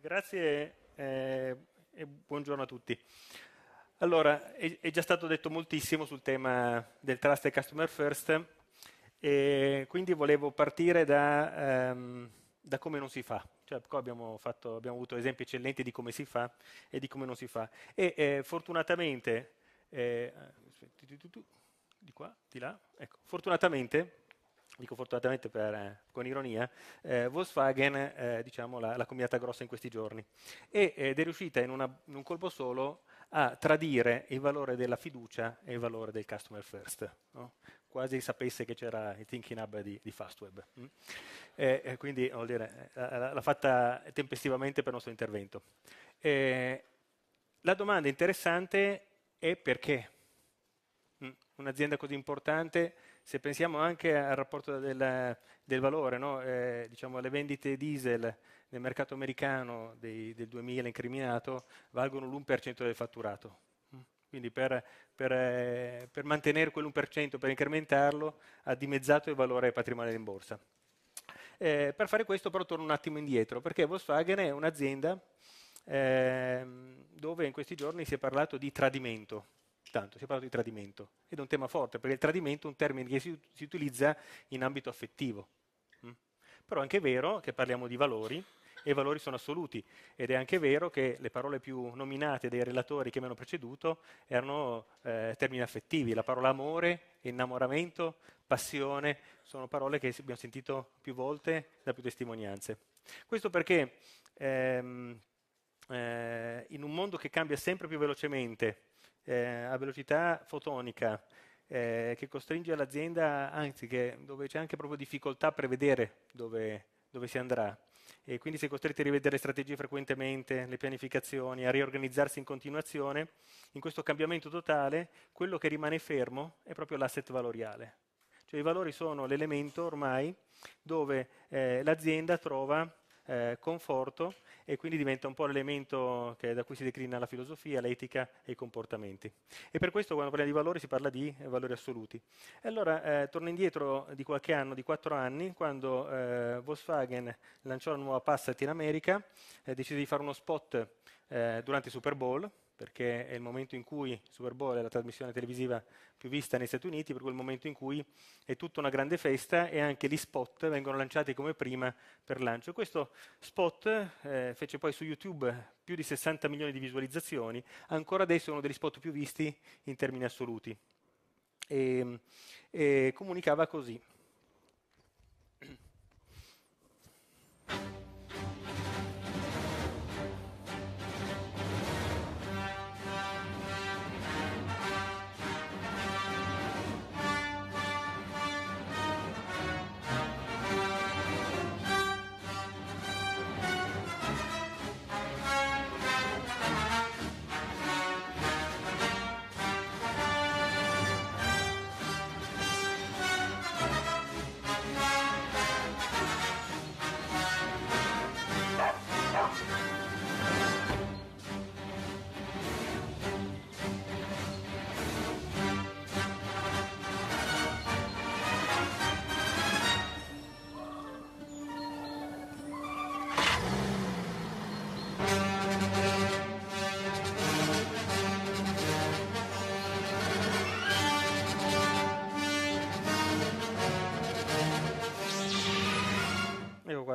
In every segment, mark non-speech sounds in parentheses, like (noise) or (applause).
grazie eh, e buongiorno a tutti. Allora, è, è, già stato detto moltissimo sul tema del trust e customer first, e quindi volevo partire da, ehm, da come non si fa. Cioè, qua abbiamo, fatto, abbiamo, avuto esempi eccellenti di come si fa e di come non si fa. E eh, fortunatamente, eh, di qua, di là, ecco, fortunatamente dico fortunatamente per, eh, con ironia, eh, Volkswagen, eh, diciamo, l'ha combinata grossa in questi giorni e, ed è riuscita in, una, in un colpo solo a tradire il valore della fiducia e il valore del customer first. No? Quasi sapesse che c'era il thinking hub di, di Fastweb. Mm? E, e quindi dire, eh, l'ha fatta tempestivamente per il nostro intervento. E, la domanda interessante è perché mm? un'azienda così importante se pensiamo anche al rapporto del, del valore, no? eh, diciamo, le vendite diesel nel mercato americano dei, del 2000 incriminato valgono l'1% del fatturato. Mm? Quindi per, per, eh, per mantenere quell'1%, per incrementarlo, ha dimezzato il valore patrimoniale in borsa. Eh, per fare questo però torno un attimo indietro, perché Volkswagen è un'azienda eh, dove in questi giorni si è parlato di tradimento tanto, si è parlato di tradimento, ed è un tema forte, perché il tradimento è un termine che si, si utilizza in ambito affettivo. Mm? Però è anche vero che parliamo di valori, e i valori sono assoluti, ed è anche vero che le parole più nominate dai relatori che mi hanno preceduto erano eh, termini affettivi, la parola amore, innamoramento, passione, sono parole che abbiamo sentito più volte da più testimonianze. Questo perché ehm, eh, in un mondo che cambia sempre più velocemente, eh, a velocità fotonica eh, che costringe l'azienda, anzi che, dove c'è anche proprio difficoltà a prevedere dove, dove si andrà e quindi si è costretti a rivedere le strategie frequentemente, le pianificazioni, a riorganizzarsi in continuazione, in questo cambiamento totale quello che rimane fermo è proprio l'asset valoriale. Cioè i valori sono l'elemento ormai dove eh, l'azienda trova eh, conforto e quindi diventa un po' l'elemento da cui si declina la filosofia, l'etica e i comportamenti. E per questo quando parliamo di valori si parla di eh, valori assoluti. E allora eh, torno indietro di qualche anno, di quattro anni, quando eh, Volkswagen lanciò la nuova Passat in America, eh, decise di fare uno spot eh, durante il Super Bowl, perché è il momento in cui Super Bowl è la trasmissione televisiva più vista negli Stati Uniti, per quel momento in cui è tutta una grande festa e anche gli spot vengono lanciati come prima per lancio. Questo spot eh, fece poi su YouTube più di 60 milioni di visualizzazioni, ancora adesso è uno degli spot più visti in termini assoluti. E, ehm, e comunicava così.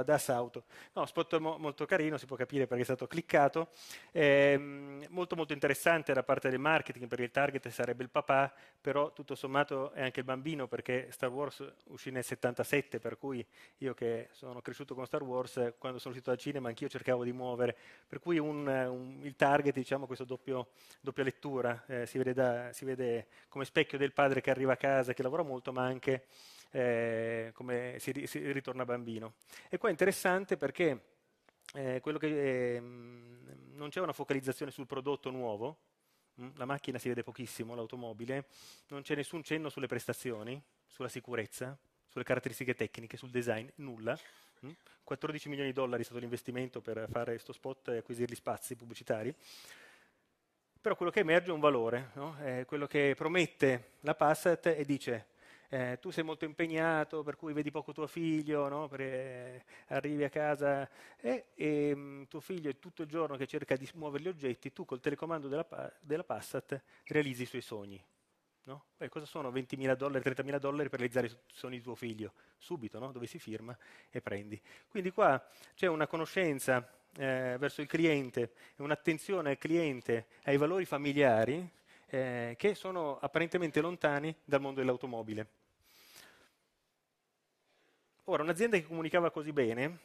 da Sauto. No, spot mo molto carino, si può capire perché è stato cliccato, ehm, molto molto interessante da parte del marketing perché il target sarebbe il papà, però tutto sommato è anche il bambino perché Star Wars uscì nel 77, per cui io che sono cresciuto con Star Wars, quando sono uscito dal cinema anch'io cercavo di muovere, per cui un, un, il target, diciamo, questa doppia lettura, eh, si, vede da, si vede come specchio del padre che arriva a casa, che lavora molto, ma anche eh, come si, si, ritorna bambino. E qua è interessante perché eh, che, eh, non c'è una focalizzazione sul prodotto nuovo, mm, la macchina si vede pochissimo, l'automobile, non c'è nessun cenno sulle prestazioni, sulla sicurezza, sulle caratteristiche tecniche, sul design, nulla. 14 mm. milioni di dollari è stato l'investimento per fare questo spot e acquisire gli spazi pubblicitari. Però quello che emerge è un valore, no? quello che promette la Passat e dice eh, tu sei molto impegnato, per cui vedi poco tuo figlio, no? per, eh, arrivi a casa eh, e mh, mm, tuo figlio è tutto il giorno che cerca di muovere gli oggetti, tu col telecomando della, della Passat realizzi i suoi sogni. No? Beh, cosa sono 20.000 dollari, 30.000 dollari per realizzare i sogni di tuo figlio? Subito, no? dove si firma e prendi. Quindi qua c'è una conoscenza eh, verso il cliente, un'attenzione al cliente, ai valori familiari, eh, che sono apparentemente lontani dal mondo dell'automobile. Ora, un'azienda che comunicava così bene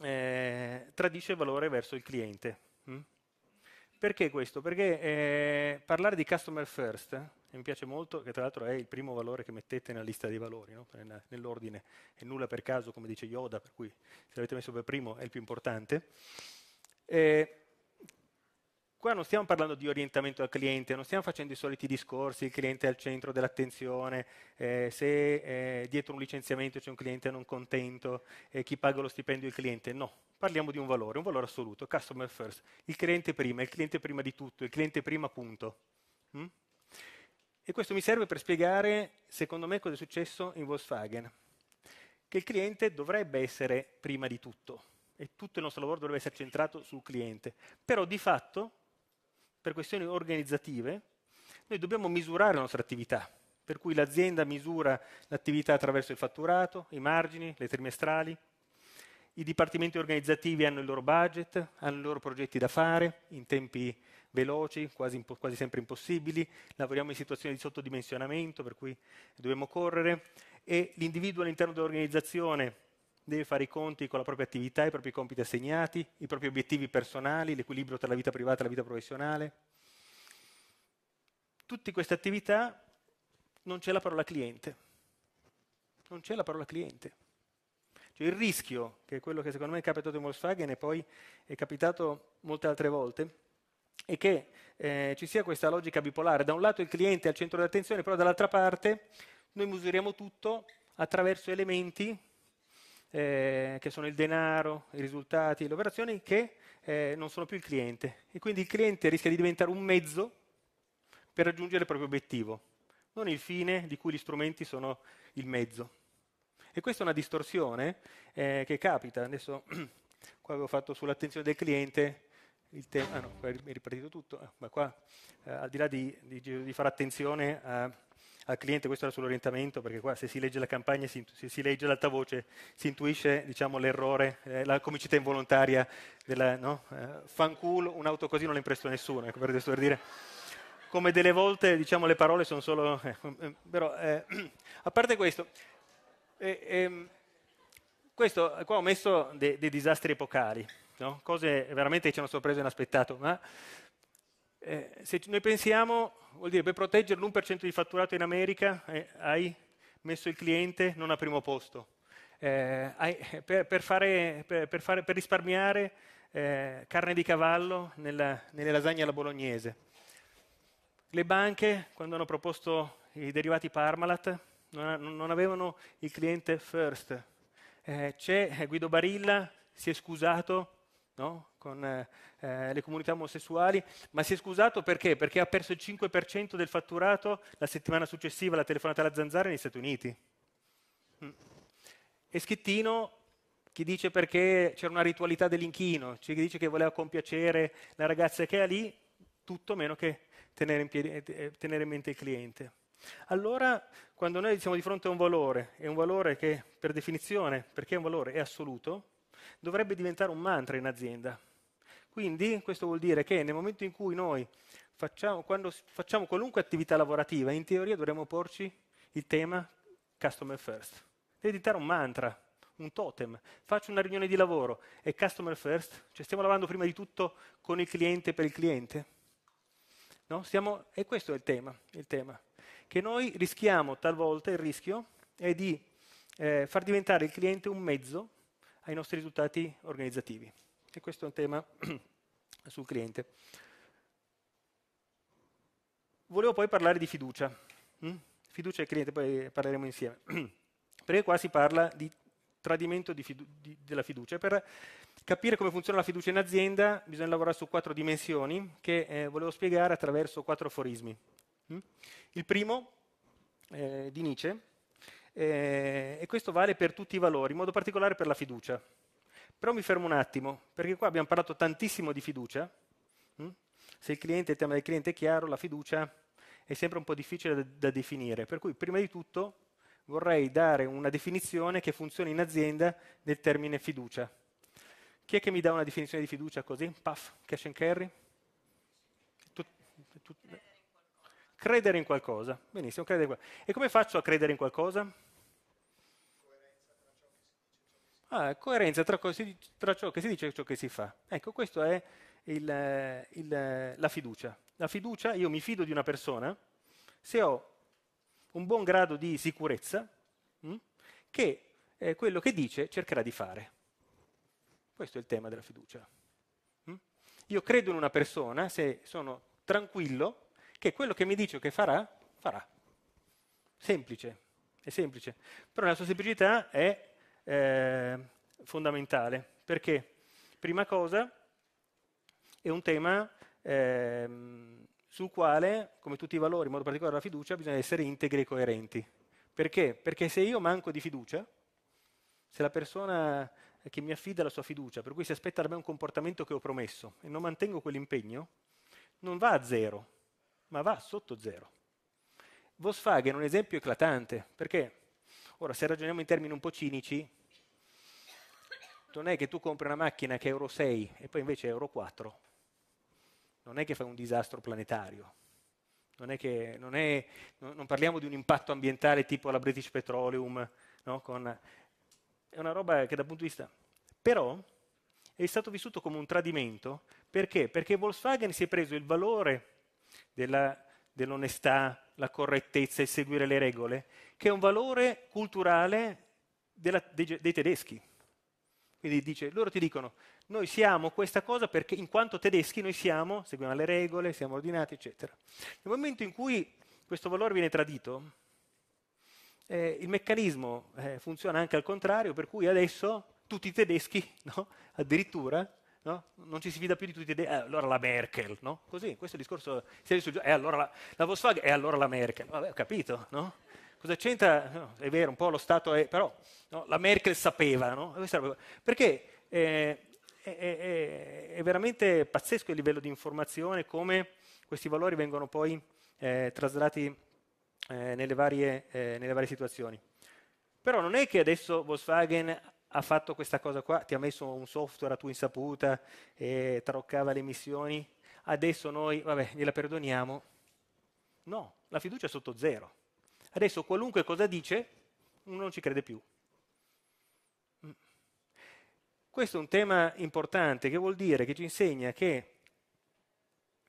eh, tradisce il valore verso il cliente. Hm? Perché questo? Perché eh, parlare di customer first, eh, mi piace molto, che tra l'altro è il primo valore che mettete nella lista dei valori, no? nell'ordine, è nulla per caso, come dice Yoda, per cui se l'avete messo per primo è il più importante. Eh, Qua non stiamo parlando di orientamento al cliente, non stiamo facendo i soliti discorsi, il cliente è al centro dell'attenzione, eh, se eh, dietro un licenziamento c'è un cliente non contento, eh, chi paga lo stipendio è il cliente. No, parliamo di un valore, un valore assoluto, customer first. Il cliente prima, il cliente prima di tutto, il cliente prima punto. Mm? E questo mi serve per spiegare, secondo me, cosa è successo in Volkswagen. Che il cliente dovrebbe essere prima di tutto e tutto il nostro lavoro dovrebbe essere centrato sul cliente. Però di fatto per questioni organizzative, noi dobbiamo misurare la nostra attività, per cui l'azienda misura l'attività attraverso il fatturato, i margini, le trimestrali, i dipartimenti organizzativi hanno il loro budget, hanno i loro progetti da fare in tempi veloci, quasi, quasi sempre impossibili, lavoriamo in situazioni di sottodimensionamento per cui dobbiamo correre e l'individuo all'interno dell'organizzazione deve fare i conti con la propria attività, i propri compiti assegnati, i propri obiettivi personali, l'equilibrio tra la vita privata e la vita professionale. Tutte queste attività non c'è la parola cliente. Non c'è la parola cliente. Cioè il rischio, che è quello che secondo me è capitato in Volkswagen e poi è capitato molte altre volte, è che eh, ci sia questa logica bipolare. Da un lato il cliente è al centro dell'attenzione, però dall'altra parte noi misuriamo tutto attraverso elementi eh, che sono il denaro, i risultati, le operazioni, che eh, non sono più il cliente. E quindi il cliente rischia di diventare un mezzo per raggiungere il proprio obiettivo, non il fine di cui gli strumenti sono il mezzo. E questa è una distorsione eh, che capita. Adesso (clears throat) qua avevo fatto sull'attenzione del cliente il tema, ah no, qua è ripartito tutto, eh, ma qua eh, al di là di, di, di fare attenzione a al cliente questo era sull'orientamento, perché qua se si legge la campagna, si, se si legge l'alta voce, si intuisce diciamo, l'errore, eh, la comicità involontaria della no? eh, fancool, un'auto così non la impresto nessuno, ecco, per dire. Come delle volte diciamo, le parole sono solo... Eh, eh però, eh, (clears throat) a parte questo, eh, ehm, questo qua ho messo dei disastri epocali, no? cose veramente che ci hanno sorpreso e inaspettato, ma eh, se noi pensiamo, vuol dire per proteggere l'1% di fatturato in America eh, hai messo il cliente non a primo posto. Eh, per, per, fare, per, fare, per, risparmiare eh, carne di cavallo nella, nelle lasagne alla bolognese. Le banche, quando hanno proposto i derivati Parmalat, non, non avevano il cliente first. Eh, c'è Guido Barilla, si è scusato no? con eh, eh, le comunità omosessuali, ma si è scusato perché? Perché ha perso il 5% del fatturato la settimana successiva alla telefonata alla zanzara negli Stati Uniti. Mm. E Schettino chi dice perché c'era una ritualità dell'inchino, chi dice che voleva compiacere la ragazza che è lì, tutto meno che tenere in, piedi, eh, eh, tenere in, mente il cliente. Allora, quando noi siamo di fronte a un valore, e un valore che per definizione, perché è un valore, è assoluto, dovrebbe diventare un mantra in azienda. Quindi questo vuol dire che nel momento in cui noi facciamo, quando facciamo qualunque attività lavorativa, in teoria dovremmo porci il tema customer first. Deve diventare un mantra, un totem. Faccio una riunione di lavoro, e customer first? Cioè stiamo lavorando prima di tutto con il cliente per il cliente? No? Stiamo, e questo è il tema, il tema, che noi rischiamo talvolta, il rischio è di eh, far diventare il cliente un mezzo ai nostri risultati organizzativi. E questo è un tema (clears throat) sul cliente. Volevo poi parlare di fiducia. Mm? Fiducia e cliente, poi parleremo insieme. (clears throat) Perché qua si parla di tradimento di fidu di, della fiducia. Per capire come funziona la fiducia in azienda bisogna lavorare su quattro dimensioni che eh, volevo spiegare attraverso quattro aforismi. Mm? Il primo, eh, di Nietzsche, eh, e questo vale per tutti i valori, in modo particolare per la fiducia. Però mi fermo un attimo, perché qua abbiamo parlato tantissimo di fiducia. Hm? Se il, cliente, il tema del cliente è chiaro, la fiducia è sempre un po' difficile da, da definire. Per cui, prima di tutto, vorrei dare una definizione che funzioni in azienda del termine fiducia. Chi è che mi dà una definizione di fiducia così? Puff, cash and carry? Tut, tut, Credere in qualcosa. Benissimo, credere in qualcosa. E come faccio a credere in qualcosa? Ah, coerenza tra, tra, ciò che si dice e ciò che si fa. Ecco, questa è il, il, la fiducia. La fiducia, io mi fido di una persona se ho un buon grado di sicurezza mh, hm, che eh, quello che dice cercherà di fare. Questo è il tema della fiducia. Hm. Io credo in una persona se sono tranquillo che quello che mi dice che farà, farà. Semplice, è semplice. Però la sua semplicità è eh, fondamentale, perché prima cosa è un tema eh, sul quale, come tutti i valori, in modo particolare la fiducia, bisogna essere integri e coerenti. Perché? Perché se io manco di fiducia, se la persona che mi affida la sua fiducia, per cui si aspetta da me un comportamento che ho promesso e non mantengo quell'impegno, non va a zero, ma va sotto zero. Volkswagen è un esempio eclatante, perché ora se ragioniamo in termini un po' cinici, non è che tu compri una macchina che è Euro 6 e poi invece è Euro 4, non è che fai un disastro planetario, non, è che, non, è, non parliamo di un impatto ambientale tipo la British Petroleum, no? Con, è una roba che dal punto di vista... Però è stato vissuto come un tradimento, perché? Perché Volkswagen si è preso il valore dell'onestà, la correttezza, il seguire le regole, che è un valore culturale della, dei, dei tedeschi. Quindi dice, loro ti dicono, noi siamo questa cosa perché in quanto tedeschi noi siamo, seguiamo le regole, siamo ordinati, eccetera. Nel momento in cui questo valore viene tradito, eh, il meccanismo eh, funziona anche al contrario, per cui adesso tutti i tedeschi, (laughs) no? addirittura, no? non ci si fida più di tutti i tedeschi, eh, allora la Merkel, no? Così, questo discorso si è su, eh, allora la, la Volkswagen, e eh, allora la Merkel, vabbè, ho capito, no? Cosa c'entra? No, è vero, un po' lo Stato è, però no, la Merkel sapeva, no? Eh, Perché eh, è, è, è, veramente pazzesco il livello di informazione, come questi valori vengono poi eh, traslati eh, nelle varie, nelle varie situazioni. Però non è che adesso Volkswagen ha fatto questa cosa qua, ti ha messo un software a tua insaputa e troccava le missioni, adesso noi, vabbè, gliela perdoniamo. No, la fiducia è sotto zero. Adesso qualunque cosa dice, uno non ci crede più. Mm. Questo è un tema importante che vuol dire che ci insegna che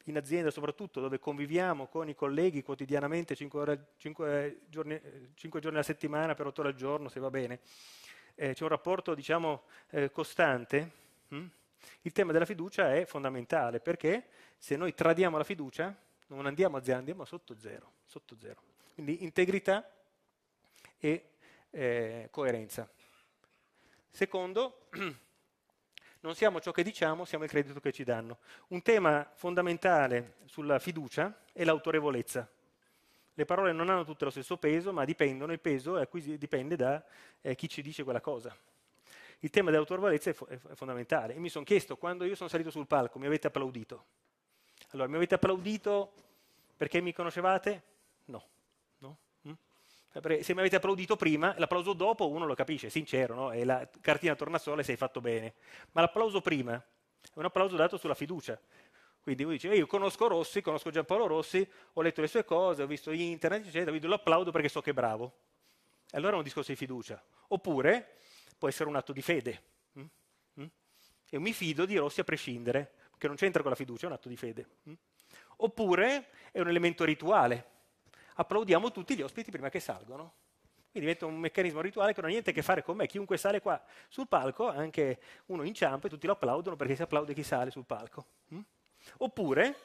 in azienda soprattutto dove conviviamo con i colleghi quotidianamente 5, eh, giorni, eh, giorni alla settimana per 8 ore al giorno, se va bene, eh, c'è un rapporto diciamo, eh, costante, mh? Hm? il tema della fiducia è fondamentale perché se noi tradiamo la fiducia non andiamo a zero, andiamo sotto zero. Sotto zero. Quindi integrità e eh, coerenza. Secondo, (clears throat) non siamo ciò che diciamo, siamo il credito che ci danno. Un tema fondamentale sulla fiducia è l'autorevolezza le parole non hanno tutte lo stesso peso, ma dipendono, il peso dipende da eh, chi ci dice quella cosa. Il tema dell'autorevolezza è, fo è fondamentale. E mi sono chiesto, quando io sono salito sul palco, mi avete applaudito? Allora, mi avete applaudito perché mi conoscevate? No. no? Mm? Eh, se mi avete applaudito prima, l'applauso dopo uno lo capisce, è sincero, no? è la cartina torna tornasole e sei fatto bene. Ma l'applauso prima è un applauso dato sulla fiducia. Quindi lui dice, eh, io conosco Rossi, conosco Giampaolo Rossi, ho letto le sue cose, ho visto internet, eccetera, quindi lo applaudo perché so che è bravo. Allora è un discorso di fiducia. Oppure può essere un atto di fede. Mm? Mm? E mi fido di Rossi a prescindere, che non c'entra con la fiducia, è un atto di fede. Mm? Oppure è un elemento rituale. Applaudiamo tutti gli ospiti prima che salgono. Quindi diventa un meccanismo rituale che non ha niente a che fare con me. Chiunque sale qua sul palco, anche uno inciampa e tutti lo applaudono perché si applaude chi sale sul palco. Oppure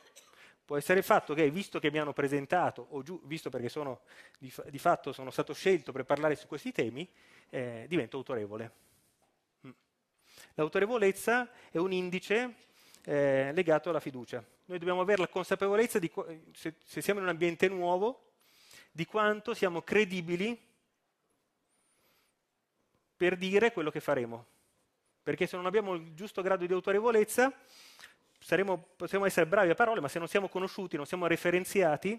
può essere il fatto che, visto che mi hanno presentato, o giù, visto perché sono, di, di, fatto sono stato scelto per parlare su questi temi, eh, divento autorevole. Mm. L'autorevolezza è un indice eh, legato alla fiducia. Noi dobbiamo avere la consapevolezza, di, se, se siamo in un ambiente nuovo, di quanto siamo credibili per dire quello che faremo. Perché se non abbiamo il giusto grado di autorevolezza, saremo, possiamo essere bravi a parole, ma se non siamo conosciuti, non siamo referenziati,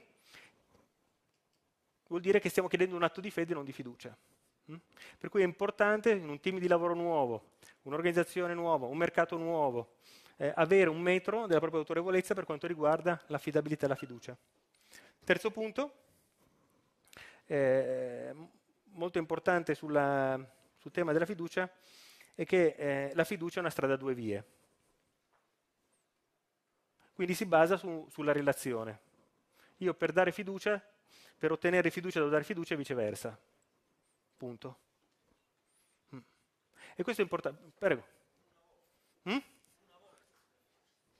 vuol dire che stiamo chiedendo un atto di fede e non di fiducia. Mm? Per cui è importante in un team di lavoro nuovo, un'organizzazione nuova, un mercato nuovo, eh, avere un metro della propria autorevolezza per quanto riguarda l'affidabilità e la fiducia. Terzo punto, eh, molto importante sulla, sul tema della fiducia, è che eh, la fiducia è una strada a due vie. Quindi si basa su, sulla relazione. Io per dare fiducia, per ottenere fiducia devo dare fiducia e viceversa. Punto. Mm. E questo è importante. Prego. Mm?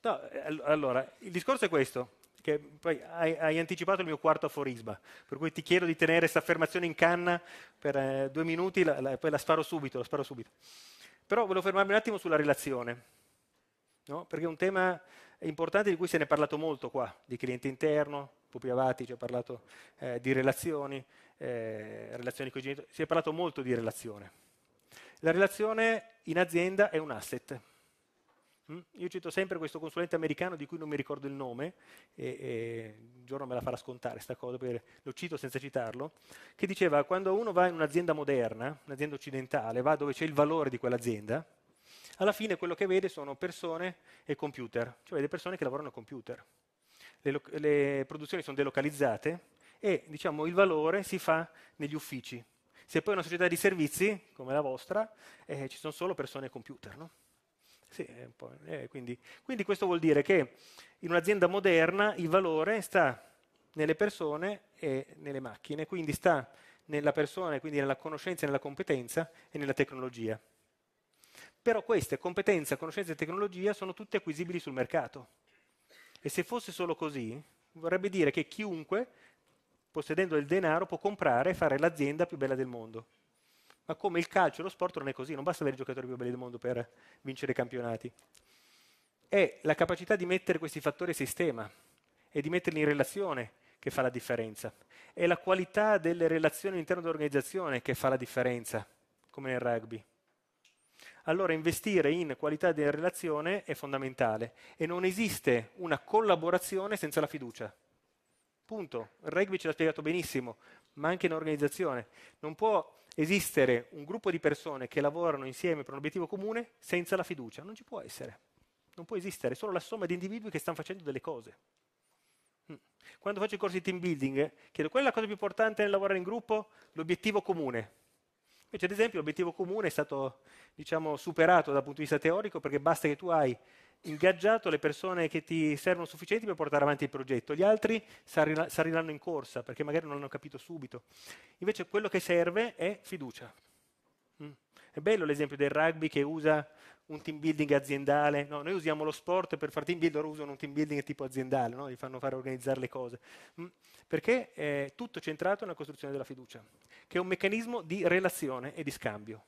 No, eh, allora, il discorso è questo, che poi hai, hai, anticipato il mio quarto aforisma, per cui ti chiedo di tenere questa affermazione in canna per eh, due minuti, la, poi la sparo subito, la sparo subito. Però volevo fermarmi un attimo sulla relazione no? perché è un tema importante di cui se ne è parlato molto qua, di cliente interno, Pupi avanti ci ha parlato eh, di relazioni, eh, relazioni con i genitori, si è parlato molto di relazione. La relazione in azienda è un asset. Mm? Io cito sempre questo consulente americano di cui non mi ricordo il nome, e, e un giorno me la farà scontare sta cosa, perché lo cito senza citarlo, che diceva quando uno va in un'azienda moderna, un'azienda occidentale, va dove c'è il valore di quell'azienda, alla fine quello che vede sono persone e computer, cioè vede persone che lavorano a computer. Le, le produzioni sono delocalizzate e diciamo, il valore si fa negli uffici. Se poi è una società di servizi, come la vostra, eh, ci sono solo persone e computer. No? Sì, eh, quindi, quindi questo vuol dire che in un'azienda moderna il valore sta nelle persone e nelle macchine, quindi sta nella persona, quindi nella conoscenza, nella competenza e nella tecnologia. Però queste competenze, conoscenze e tecnologia sono tutte acquisibili sul mercato. E se fosse solo così, vorrebbe dire che chiunque, possedendo del denaro, può comprare e fare l'azienda più bella del mondo. Ma come il calcio e lo sport non è così, non basta avere i giocatori più belli del mondo per vincere i campionati. È la capacità di mettere questi fattori a sistema e di metterli in relazione che fa la differenza. È la qualità delle relazioni all'interno dell'organizzazione che fa la differenza, come nel rugby allora investire in qualità della relazione è fondamentale e non esiste una collaborazione senza la fiducia. Punto. Il rugby ce l'ha spiegato benissimo, ma anche in organizzazione. Non può esistere un gruppo di persone che lavorano insieme per un obiettivo comune senza la fiducia. Non ci può essere. Non può esistere, è solo la somma di individui che stanno facendo delle cose. Mm. Quando faccio i corsi di team building, eh, chiedo qual è la cosa più importante nel lavorare in gruppo? L'obiettivo comune. Invece, ad esempio, l'obiettivo comune è stato diciamo, superato dal punto di vista teorico perché basta che tu hai ingaggiato le persone che ti servono sufficienti per portare avanti il progetto, gli altri saliranno in corsa perché magari non l'hanno capito subito. Invece quello che serve è fiducia. Mm. È bello l'esempio del rugby che usa un team building aziendale, no, noi usiamo lo sport per fare team building, loro usano un team building tipo aziendale, no? gli fanno fare organizzare le cose, mm, perché è tutto centrato nella costruzione della fiducia, che è un meccanismo di relazione e di scambio.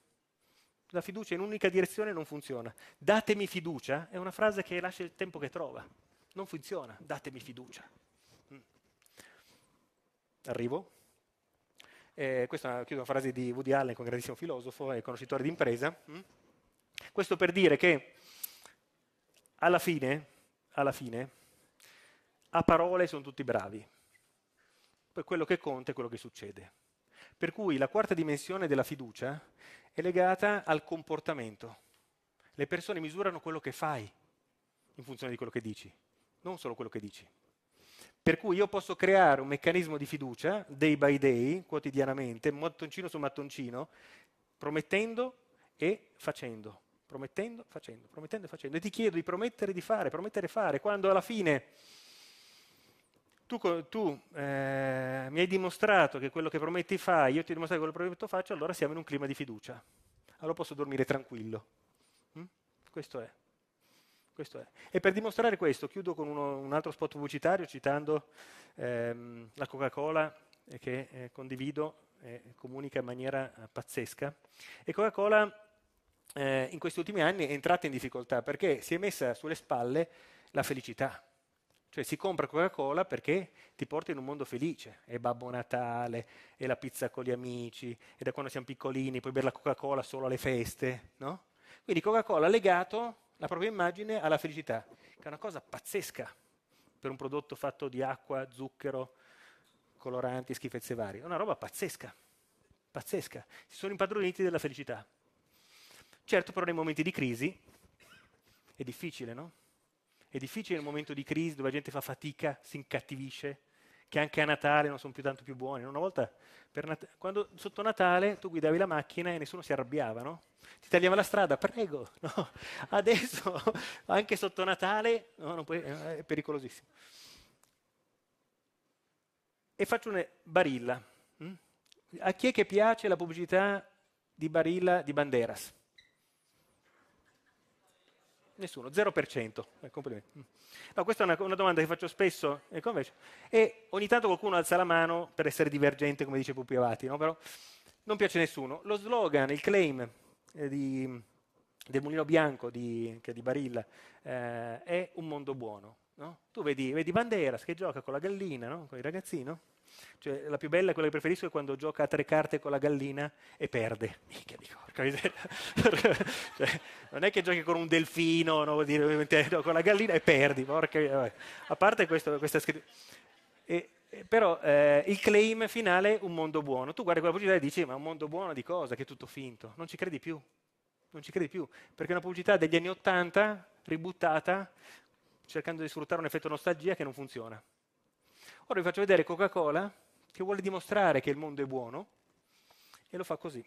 La fiducia in un'unica direzione non funziona. Datemi fiducia è una frase che lascia il tempo che trova. Non funziona, datemi fiducia. Mm. Arrivo? Eh, questa è una, frase di Woody Allen, un grandissimo filosofo e conoscitore di impresa. Mm? Questo per dire che alla fine, alla fine, a parole sono tutti bravi. Poi quello che conta è quello che succede. Per cui la quarta dimensione della fiducia è legata al comportamento. Le persone misurano quello che fai in funzione di quello che dici, non solo quello che dici. Per cui io posso creare un meccanismo di fiducia, day by day, quotidianamente, mattoncino su mattoncino, promettendo e facendo, promettendo, facendo, promettendo e facendo. E ti chiedo di promettere di fare, promettere e fare, quando alla fine tu, tu eh, mi hai dimostrato che quello che prometti fai, io ti ho dimostrato che quello che prometto faccio, allora siamo in un clima di fiducia. Allora posso dormire tranquillo. Mm? Questo è. E per dimostrare questo, chiudo con uno, un altro spot pubblicitario citando ehm, la Coca-Cola eh, che eh, condivido e eh, comunica in maniera eh, pazzesca. E Coca-Cola eh, in questi ultimi anni è entrata in difficoltà perché si è messa sulle spalle la felicità. Cioè si compra Coca-Cola perché ti porta in un mondo felice. È Babbo Natale, è la pizza con gli amici, è da quando siamo piccolini, puoi bere la Coca-Cola solo alle feste, no? Quindi Coca-Cola legato la propria immagine alla felicità, che è una cosa pazzesca per un prodotto fatto di acqua, zucchero, coloranti, schifezze varie. È una roba pazzesca, pazzesca. Si sono impadroniti della felicità. Certo, però nei momenti di crisi è difficile, no? È difficile nel momento di crisi dove la gente fa fatica, si incattivisce, che anche a Natale non sono più tanto più buoni. Una volta, quando, sotto Natale, tu guidavi la macchina e nessuno si arrabbiava, no? Ti tagliava la strada, prego. (laughs) No? Adesso, (laughs) anche sotto Natale, no, puoi, eh, è pericolosissimo. E faccio una barilla. Mm? A chi è che piace la pubblicità di Barilla di Banderas? Nessuno, 0%. Eh, mm. no, questa è una, una, domanda che faccio spesso e ogni tanto qualcuno alza la mano per essere divergente, come dice Pupi Avati, no? però non piace a nessuno. Lo slogan, il claim eh, di, del Mulino Bianco di, che è di Barilla eh, è un mondo buono. No? Tu vedi, vedi Banderas che gioca con la gallina, no? con il ragazzino, cioè, la più bella, quella che preferisco, è quando gioca a tre carte con la gallina e perde. Mica di porca (laughs) cioè, non è che giochi con un delfino, no, dire, no, con la gallina e perdi. Porca, a parte questo, questa scrittura. E, però eh, il claim finale è un mondo buono. Tu guardi quella pubblicità e dici, ma un mondo buono di cosa? Che è tutto finto. Non ci credi più. Non ci credi più. Perché è una pubblicità degli anni Ottanta, ributtata, cercando di sfruttare un effetto nostalgia che non funziona. Ora vi faccio vedere Coca-Cola che vuole dimostrare che il mondo è buono e lo fa così.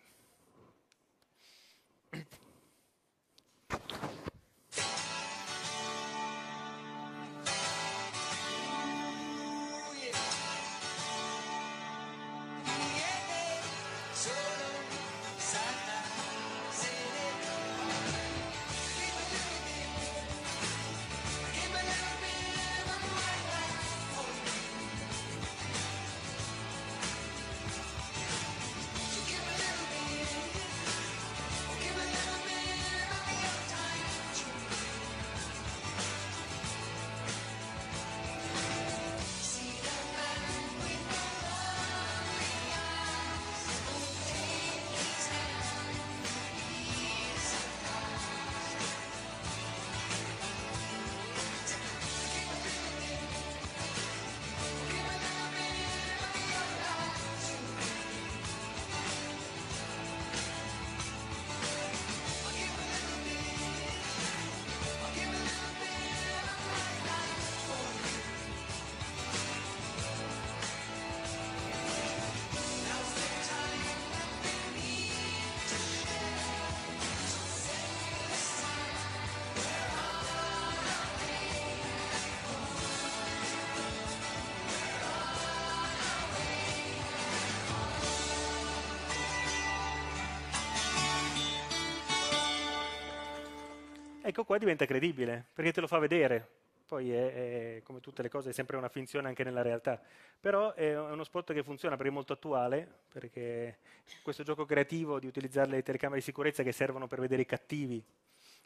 ecco qua diventa credibile, perché te lo fa vedere. Poi è, è, come tutte le cose, è sempre una finzione anche nella realtà. Però è uno spot che funziona perché è molto attuale, perché questo gioco creativo di utilizzare le telecamere di sicurezza che servono per vedere i cattivi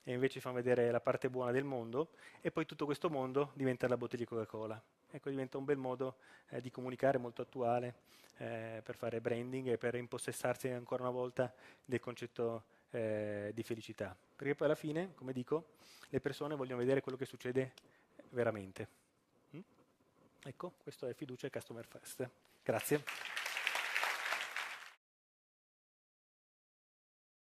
e invece fanno vedere la parte buona del mondo, e poi tutto questo mondo diventa la bottiglia di Coca-Cola. Ecco, diventa un bel modo eh, di comunicare molto attuale eh, per fare branding e per impossessarsi ancora una volta del concetto eh, di felicità. Perché poi alla fine, come dico, le persone vogliono vedere quello che succede veramente. Mm? Ecco, questo è fiducia e customer first. Grazie.